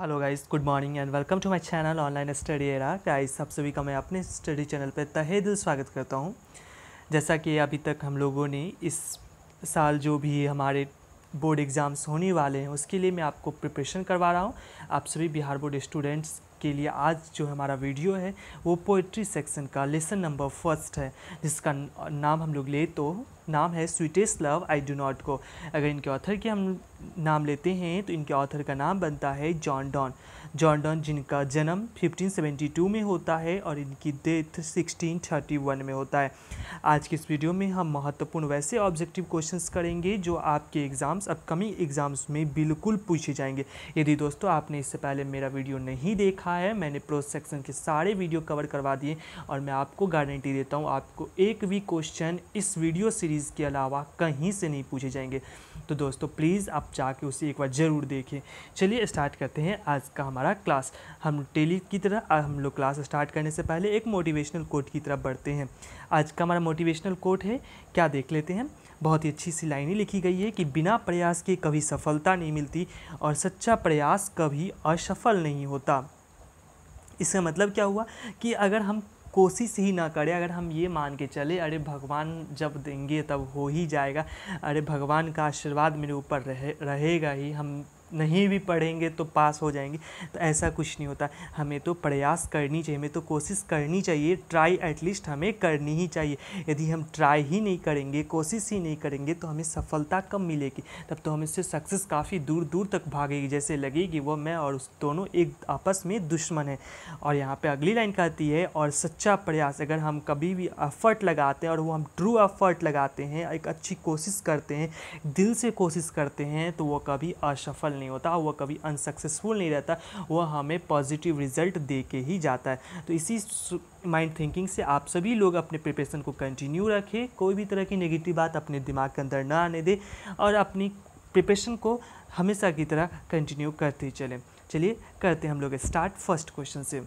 hello guys good morning and welcome to my channel online study era guys सब सभी का मैं अपने स्टडी चैनल पर तहे दिल स्वागत करता हूं जैसा कि अभी तक हम लोगों ने इस साल जो भी हमारे बोर्ड एग्ज़ाम्स होने वाले हैं उसके लिए मैं आपको प्रिपरेशन करवा रहा हूँ आप सभी बिहार बोर्ड स्टूडेंट्स के लिए आज जो हमारा वीडियो है वो पोइट्री सेक्शन का लेसन नंबर फर्स्ट है जिसका नाम हम लोग ले तो नाम है sweetest love I do not को अगर इनके ऑथर के हम नाम लेते हैं तो इनके ऑथर का नाम बनता है जॉन डॉन जॉन डॉन जिनका जन्म 1572 में होता है और इनकी डेथ 1631 में होता है आज के इस वीडियो में हम महत्वपूर्ण वैसे ऑब्जेक्टिव क्वेश्चंस करेंगे जो आपके एग्ज़ाम्स अपकमिंग एग्ज़ाम्स में बिल्कुल पूछे जाएंगे यदि दोस्तों आपने इससे पहले मेरा वीडियो नहीं देखा है मैंने प्रो सेक्शन के सारे वीडियो कवर करवा दिए और मैं आपको गारंटी देता हूँ आपको एक भी क्वेश्चन इस वीडियो सीरीज सीरीज़ के अलावा कहीं से नहीं पूछे जाएंगे तो दोस्तों प्लीज़ आप जाके उसे एक बार ज़रूर देखें चलिए स्टार्ट करते हैं आज का हमारा क्लास हम डेली की तरह हम लोग क्लास स्टार्ट करने से पहले एक मोटिवेशनल कोट की तरफ बढ़ते हैं आज का हमारा मोटिवेशनल कोट है क्या देख लेते हैं बहुत ही अच्छी सी लाइनें लिखी गई है कि बिना प्रयास के कभी सफलता नहीं मिलती और सच्चा प्रयास कभी असफल नहीं होता इसका मतलब क्या हुआ कि अगर हम कोशिश ही ना करें अगर हम ये मान के चले अरे भगवान जब देंगे तब हो ही जाएगा अरे भगवान का आशीर्वाद मेरे ऊपर रहे रहेगा ही हम नहीं भी पढ़ेंगे तो पास हो जाएंगे तो ऐसा कुछ नहीं होता हमें तो प्रयास करनी चाहिए हमें तो कोशिश करनी चाहिए ट्राई एटलीस्ट हमें करनी ही चाहिए यदि हम ट्राई ही नहीं करेंगे कोशिश ही नहीं करेंगे तो हमें सफलता कम मिलेगी तब तो हमें से सक्सेस काफ़ी दूर दूर तक भागेगी जैसे लगेगी वह मैं और उस दोनों एक आपस में दुश्मन है और यहाँ पर अगली लाइन कहती है और सच्चा प्रयास अगर हम कभी भी एफर्ट लगाते हैं और वो हम ट्रू एफर्ट लगाते हैं एक अच्छी कोशिश करते हैं दिल से कोशिश करते हैं तो वो कभी असफल नहीं नहीं होता वह कभी अनसक्सेसफुल नहीं रहता वह हमें पॉजिटिव रिजल्ट दे के ही जाता है तो इसी माइंड थिंकिंग से आप सभी लोग अपने प्रिपरेशन को कंटिन्यू रखें कोई भी तरह की नेगेटिव बात अपने दिमाग के अंदर ना आने दें और अपनी प्रिपरेशन को हमेशा की तरह कंटिन्यू करते ही चलें चलिए करते हैं हम लोग स्टार्ट फर्स्ट क्वेश्चन से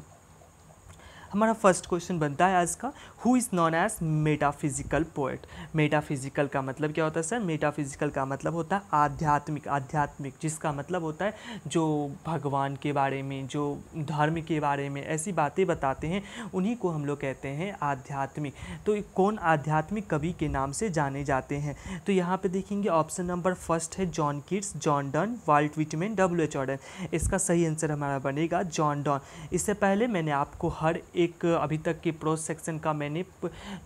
हमारा फर्स्ट क्वेश्चन बनता है आज का who is known as metaphysical poet metaphysical का मतलब क्या होता है सर मेटाफिजिकल का मतलब होता है आध्यात्मिक आध्यात्मिक जिसका मतलब होता है जो भगवान के बारे में जो धर्म के बारे में ऐसी बातें बताते हैं उन्हीं को हम लोग कहते हैं आध्यात्मिक तो कौन आध्यात्मिक कवि के नाम से जाने जाते हैं तो यहाँ पर देखेंगे ऑप्शन नंबर फर्स्ट है John Keats John Donne Walt Whitman W H Auden इसका सही आंसर हमारा बनेगा जॉन डॉन इससे पहले मैंने आपको हर एक अभी तक के प्रोस सेक्शन का मैंने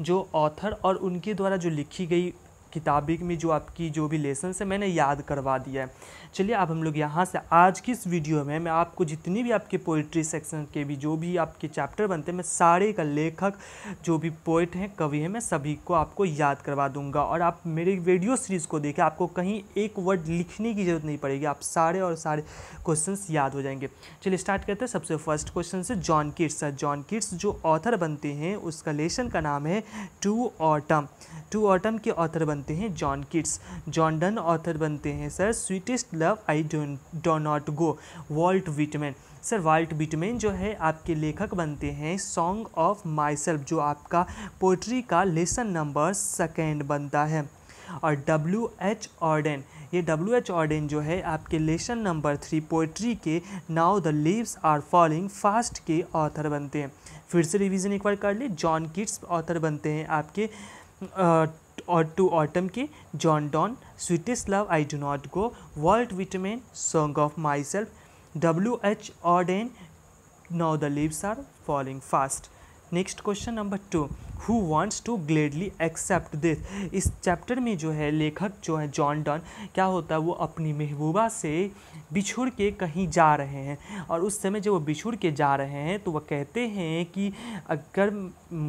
जो ऑथर और उनके द्वारा जो लिखी गई किताबी में जो आपकी जो भी लेसन है मैंने याद करवा दिया है चलिए अब हम लोग यहाँ से आज की इस वीडियो में मैं आपको जितनी भी आपके पोइट्री सेक्शन के भी जो भी आपके चैप्टर बनते हैं मैं सारे का लेखक जो भी पोइट हैं कवि हैं मैं सभी को आपको याद करवा दूंगा और आप मेरी वीडियो सीरीज़ को देखें आपको कहीं एक वर्ड लिखने की ज़रूरत नहीं पड़ेगी आप सारे और सारे क्वेश्चन याद हो जाएंगे चलिए स्टार्ट करते हैं सबसे फर्स्ट क्वेश्चन से जॉन किट्स जॉन किट्स जो ऑथर बनते हैं उसका लेसन का नाम है टू ऑटम टू ऑटम के ऑथर बनते बनते हैं John Keats John Donne author बनते हैं sir sweetest love I do not go Walt Whitman sir Walt Whitman जो है आपके लेखक बनते हैं सॉन्ग ऑफ माई सेल्फ जो आपका पोइट्री का लेसन नंबर सेकेंड बनता है और डब्ल्यू एच ऑर्डन ये डब्ल्यू एच ऑर्डन जो है आपके लेसन नंबर थ्री पोइट्री के now the leaves are falling fast के ऑथर बनते हैं फिर से रिवीजन एक बार कर ले जॉन किट्स ऑथर बनते हैं आपके आ, और टू ऑटम के John Donne sweetest love I do not go world vitamin song of myself W H Auden now the leaves are following fast next question number two who wants to gladly accept this इस chapter में जो है लेखक जो है John Donne क्या होता है वो अपनी महबूबा से बिछुड़ के कहीं जा रहे हैं और उस समय जब वो बिछुड़ के जा रहे हैं तो वह कहते हैं कि अगर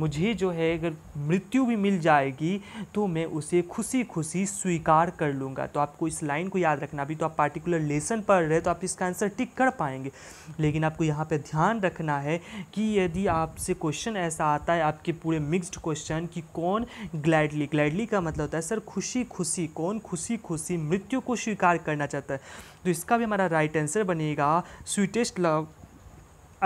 मुझे जो है अगर मृत्यु भी मिल जाएगी तो मैं उसे खुशी खुशी स्वीकार कर लूँगा तो आपको इस लाइन को याद रखना अभी तो आप पार्टिकुलर लेसन पढ़ रहे हैं तो आप इसका आंसर टिक कर पाएंगे लेकिन आपको यहाँ पर ध्यान रखना है कि यदि आपसे क्वेश्चन ऐसा आता है आपके पूरे मिक्स नेक्स्ट क्वेश्चन कि कौन ग्लैडली ग्लैडली का मतलब होता है सर खुशी खुशी कौन खुशी खुशी मृत्यु को स्वीकार करना चाहता है तो इसका भी हमारा राइट आंसर बनेगा sweetest love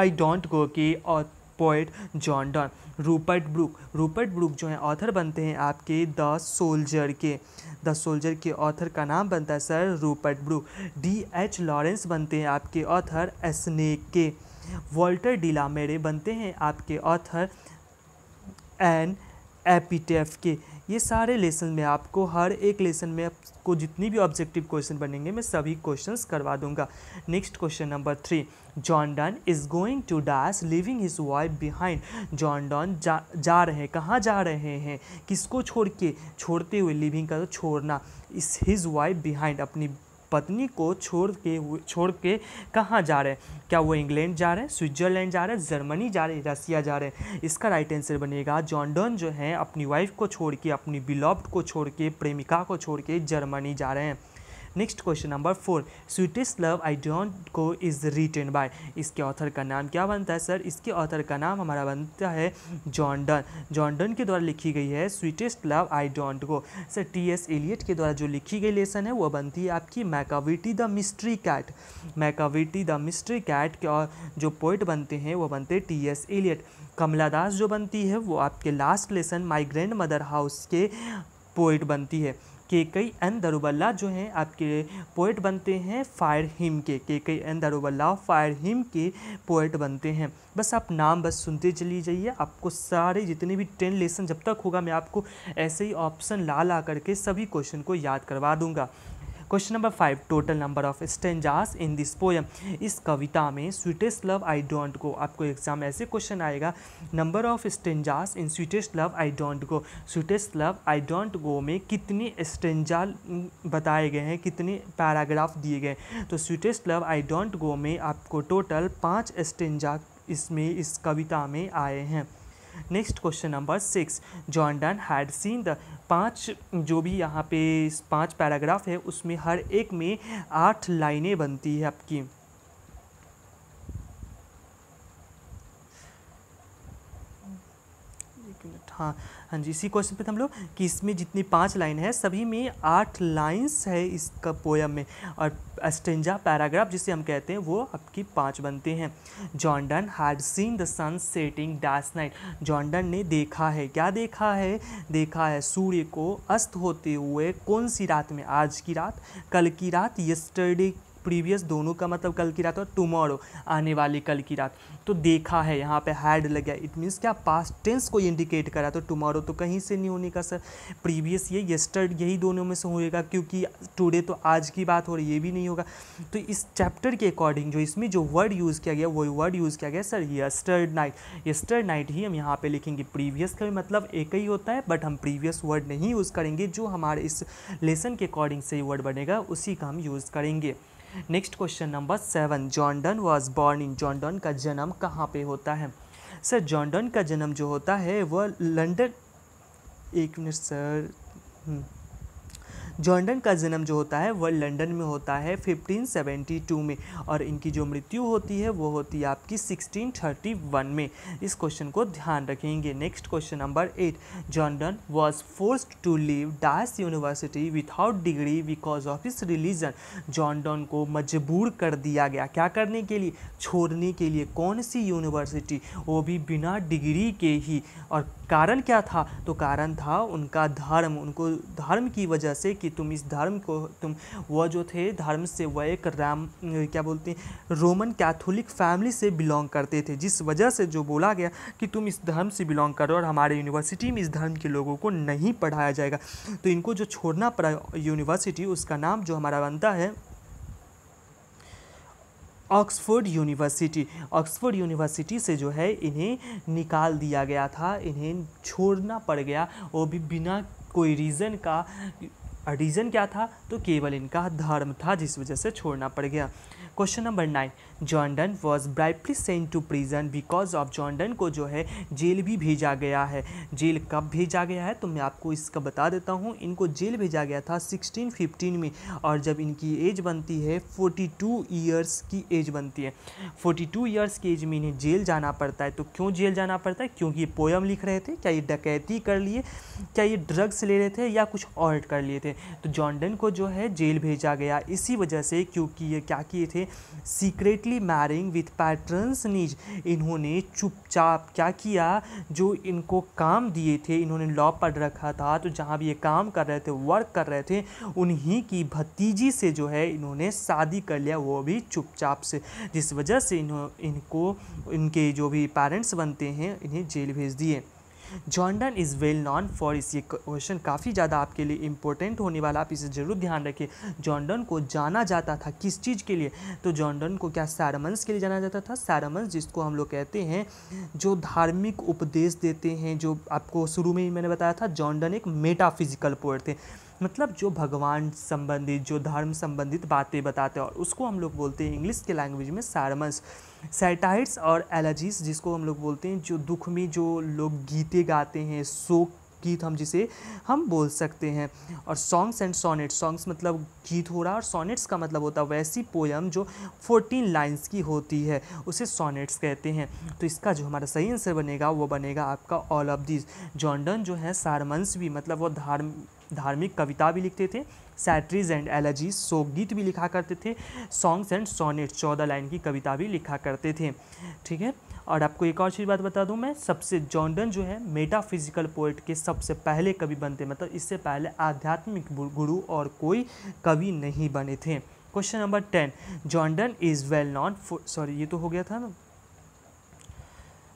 I don't go की और poet John Donne Rupert Brooke Rupert Brooke जो है ऑथर बनते हैं आपके द सोल्जर के द सोल्जर के ऑथर का नाम बनता है sir Rupert Brooke D H Lawrence बनते हैं आपके ऑथर एसनेक के वॉल्टर मेरे बनते हैं आपके ऑथर एंड एफ के ये सारे लेसन में आपको हर एक लेसन में आपको जितनी भी ऑब्जेक्टिव क्वेश्चन बनेंगे मैं सभी क्वेश्चंस करवा दूंगा next question number three John Donne is going to dash living his wife behind John Donne जा जा रहे हैं कहाँ जा रहे हैं किसको छोड़ के छोड़ते हुए लिविंग का तो छोड़ना इस हिज वाइफ बिहाइंड अपनी पत्नी को छोड़ के छोड़ के कहाँ जा रहे हैं क्या वो इंग्लैंड जा रहे हैं स्विट्जरलैंड जा रहे हैं जर्मनी जा रहे हैं रसिया जा रहे हैं इसका राइट आंसर बनेगा जॉन्डन जो है अपनी वाइफ को छोड़ के अपनी बिलॉब्ड को छोड़ के प्रेमिका को छोड़ के जर्मनी जा रहे हैं next question number four sweetest love I don't go is written by इसके ऑथर का नाम क्या बनता है सर इसके ऑथर का नाम हमारा बनता है जॉन्डन जॉन्डन के द्वारा लिखी गई है sweetest love I don't go sir T S Eliot के द्वारा जो लिखी गई लेसन है वो बनती है आपकी Macavity the mystery cat Macavity the mystery cat के और जो पोइट बनते हैं वो बनते हैं T S Eliot Kamala Das जो बनती है वो आपके last lesson my grandmother house के पोइट बनती है के कई एन दरुबल्ला जो हैं आपके पोइट बनते हैं फायर हिम के Keki N Daruwalla fire hymn के पोइट बनते हैं बस आप नाम बस सुनते चली जाइए आपको सारे जितने भी टेन लेसन जब तक होगा मैं आपको ऐसे ही ऑप्शन ला ला करके सभी क्वेश्चन को याद करवा दूंगा question number five total number of stanzas in this poem इस कविता में sweetest love I don't go आपको एग्जाम ऐसे क्वेश्चन आएगा number of stanzas in sweetest love I don't go sweetest love I don't go में कितने stanza बताए गए हैं कितने पैराग्राफ दिए गए तो sweetest love I don't go में आपको टोटल पाँच स्टेंजा इसमें इस कविता में आए हैं next question number six John Donne had seen the पांच जो भी यहाँ पे पांच पैराग्राफ है उसमें हर एक में आठ लाइनें बनती है आपकी हाँ हाँ जी इसी क्वेश्चन पे तो हम लोग कि इसमें जितनी पांच लाइन है सभी में आठ लाइन्स है इसका पोयम में और एस्टेंजा पैराग्राफ जिसे हम कहते हैं वो आपकी पांच बनते हैं John Donne had seen the sun setting dash night John Donne ने देखा है क्या देखा है देखा है सूर्य को अस्त होते हुए कौन सी रात में आज की रात कल की रात यस्टरडे प्रीवियस दोनों का मतलब कल की रात और टुमारो आने वाली कल की रात तो देखा है यहाँ पे हैड लग गया इट मीन्स क्या पास्ट टेंस को इंडिकेट करा तो टुमारो तो कहीं से नहीं होने का सर प्रीवियस ये येस्टर्ड यही दोनों में से होएगा क्योंकि टुडे तो आज की बात हो रही है ये भी नहीं होगा तो इस चैप्टर के अकॉर्डिंग जो इसमें जो वर्ड यूज़ किया गया वही वर्ड यूज़ किया गया sir yesterday night yesterday night ही हम यहाँ पर लिखेंगे प्रीवियस का भी मतलब एक ही होता है बट हम प्रीवियस वर्ड नहीं यूज़ करेंगे जो हमारे इस लेसन के अकॉर्डिंग से वर्ड बनेगा उसी का हम यूज़ करेंगे next question number seven John Donne was born in John Donne का जन्म कहाँ पे होता है सर जॉन्डन का जन्म जो होता है वह लंडन एक मिनट सर जॉर्डन का जन्म जो होता है वह लंदन में होता है 1572 में और इनकी जो मृत्यु होती है वो होती है आपकी 1631 में इस क्वेश्चन को ध्यान रखेंगे next question number eight John Donne was forced to leave डास university without degree because of his religion John Donne को मजबूर कर दिया गया क्या करने के लिए छोड़ने के लिए कौन सी यूनिवर्सिटी वो भी बिना डिग्री के ही और कारण क्या था तो कारण था उनका धर्म उनको धर्म की वजह से कि तुम इस धर्म को तुम वह जो थे धर्म से वह एक राम क्या बोलते हैं रोमन कैथोलिक फैमिली से बिलोंग करते थे जिस वजह से जो बोला गया कि तुम इस धर्म से बिलोंग करो और हमारे यूनिवर्सिटी में इस धर्म के लोगों को नहीं पढ़ाया जाएगा तो इनको जो छोड़ना पड़ा यूनिवर्सिटी उसका नाम जो हमारा बनता है ऑक्सफोर्ड यूनिवर्सिटी ऑक्सफोर्ड यूनिवर्सिटी से जो है इन्हें निकाल दिया गया था इन्हें छोड़ना पड़ गया वो भी बिना कोई रीज़न का रीज़न क्या था तो केवल इनका धर्म था जिस वजह से छोड़ना पड़ गया question number nine John Donne was briefly sent to prison because of John Donne को जो है जेल भी भेजा गया है जेल कब भेजा गया है तो मैं आपको इसका बता देता हूँ इनको जेल भेजा गया था 1615 में और जब इनकी एज बनती है 42 ईयर्स की एज बनती है 42 ईयर्स की एज में इन्हें जेल जाना पड़ता है तो क्यों जेल जाना पड़ता है क्योंकि ये पोयम लिख रहे थे क्या ये डकैती कर लिए क्या ये ड्रग्स ले रहे थे या कुछ और कर लिए थे तो जॉन्डन को जो है जेल भेजा गया इसी वजह से क्योंकि ये क्या किए थे secret directly marrying with patron's niece इन्होंने चुपचाप क्या किया जो इनको काम दिए थे इन्होंने लॉ पढ़ रखा था तो जहाँ भी ये काम कर रहे थे वर्क कर रहे थे उन्हीं की भतीजी से जो है इन्होंने शादी कर लिया वो भी चुपचाप से जिस वजह से इन्हों इनको इनके जो भी पेरेंट्स बनते हैं इन्हें जेल भेज दिए John Donne is well known for his ये क्वेश्चन काफ़ी ज़्यादा आपके लिए इंपॉर्टेंट होने वाला आप इसे ज़रूर ध्यान रखिए जॉर्डन को जाना जाता था किस चीज़ के लिए तो जॉर्डन को क्या सारमंस के लिए जाना जाता था सारमंस जिसको हम लोग कहते हैं जो धार्मिक उपदेश देते हैं जो आपको शुरू में ही मैंने बताया था जॉर्डन एक मेटाफिजिकल पोएट थे मतलब जो भगवान संबंधित जो धर्म संबंधित बातें बताते हैं और उसको हम लोग बोलते हैं इंग्लिश के लैंग्वेज में सारमस सैटाइट्स और एलर्जीज जिसको हम लोग बोलते हैं जो दुख में जो लोग गीते गाते हैं शोक गीत हम जिसे हम बोल सकते हैं और सॉन्ग्स एंड सोनेट्स सॉन्ग्स मतलब गीत हो रहा है और सोनेट्स का मतलब होता है वैसी पोयम जो फोर्टीन लाइन्स की होती है उसे सोनेट्स कहते हैं तो इसका जो हमारा सही आंसर बनेगा वो बनेगा आपका ऑल ऑफ दिस जॉन्डन जो है सारमंस भी मतलब वो धार्म धार्मिक कविता भी लिखते थे सैटरीज एंड एलर्जीज गीत भी लिखा करते थे सॉन्ग्स एंड सोनेट चौदह लाइन की कविता भी लिखा करते थे ठीक है और आपको एक और चीज़ बात बता दूं मैं सबसे जॉन्डन जो है मेटाफिजिकल पोइट के सबसे पहले कवि बनते मतलब इससे पहले आध्यात्मिक गुरु और कोई कवि नहीं बने थे question number ten John Donne is well known sorry ये तो हो गया था ना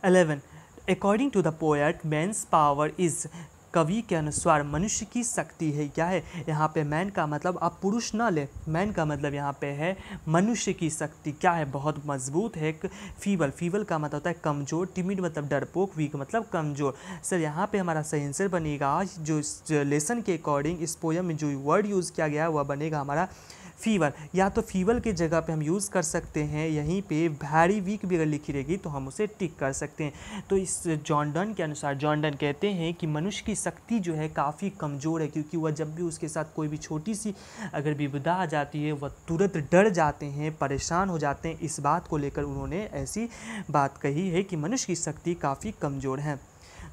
eleven according to the poet man's power is कवि के अनुसार मनुष्य की शक्ति है क्या है यहाँ पे मैन का मतलब आप पुरुष ना लें मैन का मतलब यहाँ पे है मनुष्य की शक्ति क्या है बहुत मजबूत है एक फीवल फीवल का मतलब होता है कमज़ोर टिमिड मतलब डरपोक वीक मतलब कमज़ोर सर यहाँ पे हमारा सही आंसर बनेगा आज जो लेसन के अकॉर्डिंग इस पोयम में जो वर्ड यूज़ किया गया है वह बनेगा हमारा फीवर या तो फीवर की जगह पे हम यूज़ कर सकते हैं यहीं पे वेरी वीक भी अगर लिखी रहेगी तो हम उसे टिक कर सकते हैं तो इस जॉन्डन के अनुसार जॉन्डन कहते हैं कि मनुष्य की शक्ति जो है काफ़ी कमज़ोर है क्योंकि वह जब भी उसके साथ कोई भी छोटी सी अगर विविधा आ जाती है वह तुरंत डर जाते हैं परेशान हो जाते हैं इस बात को लेकर उन्होंने ऐसी बात कही है कि मनुष्य की शक्ति काफ़ी कमज़ोर है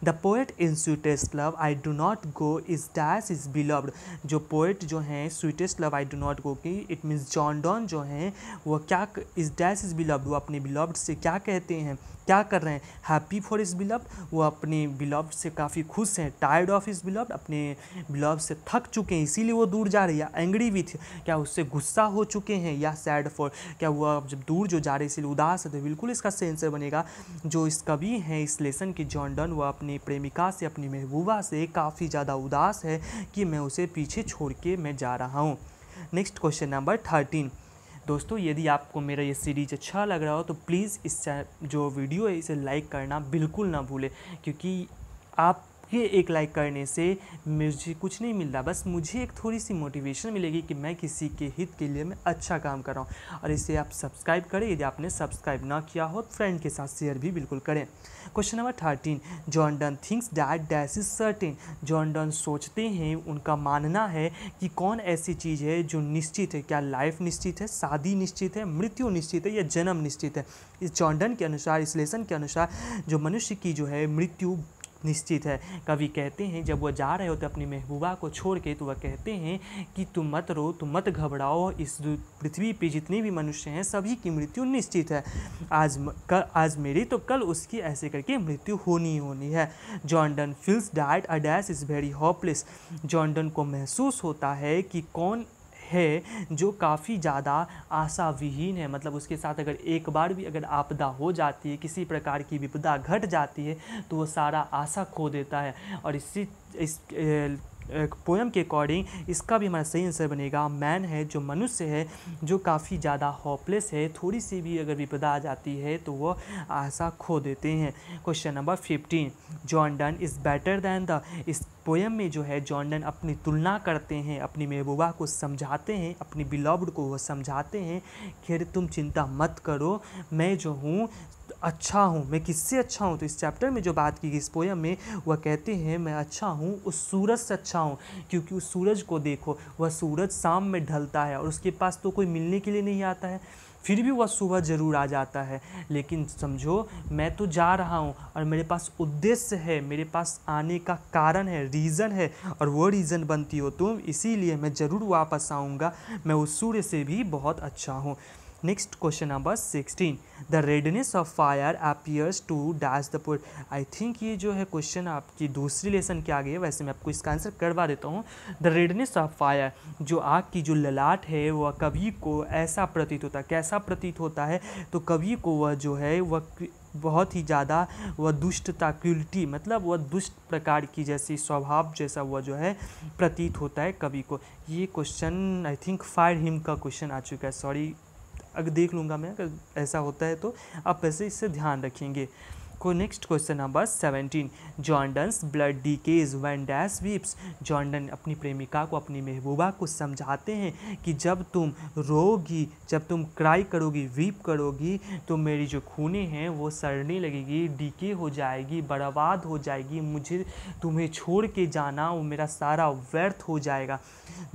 the poet in sweetest love I do not go is dash is beloved जो पोएट जो हैं sweetest love I do not go की इट मीन्स जॉन डॉन जो हैं वो क्या इज डैश इज़ बिलव्ड वो अपने बिलव्ड से क्या कहते हैं क्या कर रहे हैं हैप्पी फॉर इज बिलव्ड वो अपने बिलव्ड से काफ़ी खुश हैं टायर्ड ऑफ इज बिलव्ड अपने बिलव्ड से थक चुके हैं इसीलिए वो दूर जा रहे हैं एंग्री विथ क्या उससे गुस्सा हो चुके हैं या सैड फॉर क्या हुआ जब दूर जो जा रहे इसीलिए उदास है तो बिल्कुल इसका सेंसर बनेगा जो इस कवि हैं इस लेसन की जॉन डन वो अपने अपनी प्रेमिका से अपनी महबूबा से काफ़ी ज़्यादा उदास है कि मैं उसे पीछे छोड़ के मैं जा रहा हूँ नेक्स्ट क्वेश्चन नंबर थर्टीन दोस्तों यदि आपको मेरा ये सीरीज अच्छा लग रहा हो तो प्लीज़ इस जो वीडियो है इसे लाइक करना बिल्कुल ना भूलें क्योंकि आप ये एक लाइक करने से मुझे कुछ नहीं मिलता बस मुझे एक थोड़ी सी मोटिवेशन मिलेगी कि मैं किसी के हित के लिए मैं अच्छा काम कर रहा हूँ और इसे आप सब्सक्राइब करें यदि आपने सब्सक्राइब ना किया हो तो फ्रेंड के साथ शेयर भी बिल्कुल करें question number thirteen John Donne thinks that death is certain John Donne सोचते हैं उनका मानना है कि कौन ऐसी चीज़ है जो निश्चित है क्या लाइफ निश्चित है शादी निश्चित है मृत्यु निश्चित है या जन्म निश्चित है इस डन के अनुसार इस लेसन के अनुसार जो मनुष्य की जो है मृत्यु निश्चित है कवि कहते हैं जब वह जा रहे होते अपनी महबूबा को छोड़ के तो वह कहते हैं कि तुम मत रो तुम मत घबराओ इस पृथ्वी पे जितने भी मनुष्य हैं सभी की मृत्यु निश्चित है आज कल आज मेरी तो कल उसकी ऐसे करके मृत्यु होनी ही होनी है John Donne feels that a death is very hopeless John Donne को महसूस होता है कि कौन है जो काफ़ी ज़्यादा आशा विहीन है मतलब उसके साथ अगर एक बार भी अगर आपदा हो जाती है किसी प्रकार की विपदा घट जाती है तो वो सारा आशा खो देता है और इसी इस पोएम के अकॉर्डिंग इसका भी हमारा सही आंसर बनेगा मैन है जो मनुष्य है जो काफ़ी ज़्यादा होपलेस है थोड़ी सी भी अगर विपदा आ जाती है तो वह आशा खो देते हैं question number fifteen John Donne is better than the इस पोएम में जो है जॉनडन अपनी तुलना करते हैं अपनी महबूबा को समझाते हैं अपनी बिलॉब्ड को वह समझाते हैं खैर तुम चिंता मत करो मैं जो हूँ अच्छा हूँ मैं किससे अच्छा हूँ तो इस चैप्टर में जो बात की गई इस पोयम में वह कहते हैं मैं अच्छा हूँ उस सूरज से अच्छा हूँ क्योंकि उस सूरज को देखो वह सूरज शाम में ढलता है और उसके पास तो कोई मिलने के लिए नहीं आता है फिर भी वह सुबह ज़रूर आ जाता है लेकिन समझो मैं तो जा रहा हूँ और मेरे पास उद्देश्य है मेरे पास आने का कारण है रीज़न है और वो रीज़न बनती हो तुम इसीलिए मैं ज़रूर वापस आऊँगा मैं उस सूर्य से भी बहुत अच्छा हूँ next question number sixteen the redness of fire appears to dash the put I think ये जो है क्वेश्चन आपकी दूसरी लेसन के आगे है वैसे मैं आपको इसका आंसर करवा देता हूँ द रेडनेस ऑफ फायर जो आग की जो ललाट है वह कवि को ऐसा प्रतीत होता है कैसा प्रतीत होता है तो कवि को वह जो है वह बहुत ही ज़्यादा वह दुष्टता क्यूलिटी मतलब वह दुष्ट प्रकार की जैसी स्वभाव जैसा वह जो है प्रतीत होता है कवि को ये question I think fire hymn का क्वेश्चन आ चुका है सॉरी अगर देख लूँगा मैं अगर ऐसा होता है तो आप वैसे इससे ध्यान रखेंगे को next question number seventeen John Donne's blood decays when dash weeps John Donne अपनी प्रेमिका को अपनी महबूबा को समझाते हैं कि जब तुम रोगी जब तुम क्राई करोगी वीप करोगी तो मेरी जो खूने हैं वो सड़ने लगेगी डीके हो जाएगी बर्बाद हो जाएगी मुझे तुम्हें छोड़ के जाना वो मेरा सारा व्यर्थ हो जाएगा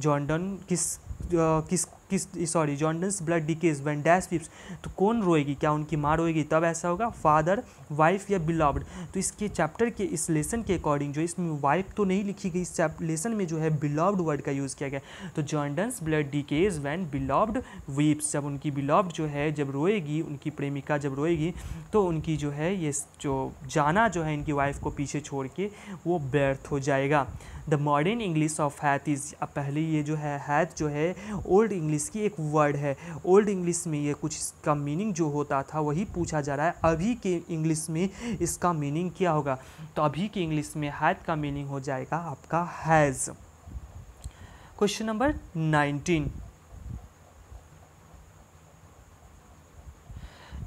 जॉन्डन किस आ, किस किस sorry John Donne's blood decays when dash weeps तो कौन रोएगी क्या उनकी माँ रोएगी तब ऐसा होगा फादर वाइफ या बिलावड तो इसके चैप्टर के इस लेसन के अकॉर्डिंग जो इसमें वाइफ तो नहीं लिखी गई इस लेसन में जो है बिलावड वर्ड का यूज़ किया गया तो John Donne's blood decays when beloved weeps जब उनकी बिलावड जो है जब रोएगी उनकी प्रेमिका जब रोएगी तो उनकी जो है ये जो जाना जो है इनकी वाइफ को पीछे छोड़ के वो व्यर्थ हो जाएगा the modern English of hath is पहले ये जो है हैथ जो है ओल्ड इंग्लिश इंग्लिश की एक वर्ड है ओल्ड इंग्लिश में ये कुछ इसका मीनिंग जो होता था वही पूछा जा रहा है अभी के इंग्लिश में इसका मीनिंग क्या होगा तो अभी के इंग्लिश में हैड का मीनिंग हो जाएगा आपका has question number nineteen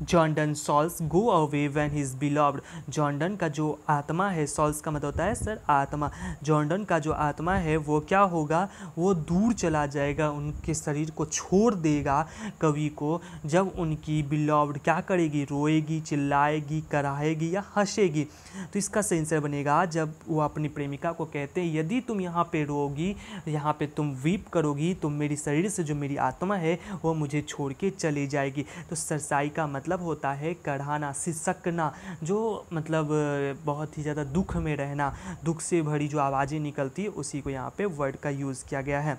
John Donne souls go away when his beloved John Donne का जो आत्मा है सॉल्स का मतलब होता है सर आत्मा जॉन्डन का जो आत्मा है वो क्या होगा वो दूर चला जाएगा उनके शरीर को छोड़ देगा कवि को जब उनकी बिलॉब्ड क्या करेगी रोएगी चिल्लाएगी कराएगी या हंसेगी तो इसका सेंसर बनेगा जब वो अपनी प्रेमिका को कहते हैं यदि तुम यहाँ पर रोगी यहाँ पर तुम वीप करोगी तो मेरी शरीर से जो मेरी आत्मा है वो मुझे छोड़ के चली जाएगी तो सरसाई का मतलब मतलब होता है कढ़ाना सिसकना जो मतलब बहुत ही ज़्यादा दुख में रहना दुख से भरी जो आवाज़ें निकलती है उसी को यहाँ पे वर्ड का यूज़ किया गया है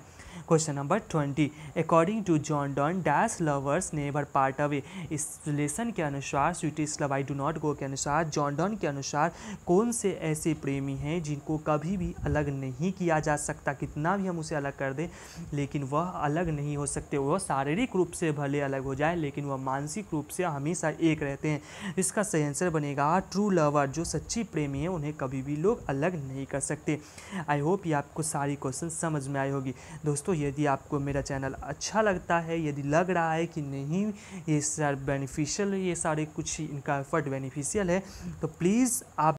question number twenty according to John Donne dash lovers never part away इस रिलेशन के अनुसार sweetest love I do not go के अनुसार जॉन डॉन के अनुसार कौन से ऐसे प्रेमी हैं जिनको कभी भी अलग नहीं किया जा सकता कितना भी हम उसे अलग कर दें लेकिन वह अलग नहीं हो सकते वह शारीरिक रूप से भले अलग हो जाए लेकिन वह मानसिक रूप से हमेशा एक रहते हैं इसका सही आंसर बनेगा ट्रू लवर जो सच्ची प्रेमी है उन्हें कभी भी लोग अलग नहीं कर सकते आई होप ये आपको सारी क्वेश्चन समझ में आई होगी दोस्तों दोस्तों यदि आपको मेरा चैनल अच्छा लगता है यदि लग रहा है कि नहीं ये सर बेनिफिशियल ये सारे कुछ इनका एफर्ट बेनिफिशियल है तो प्लीज़ आप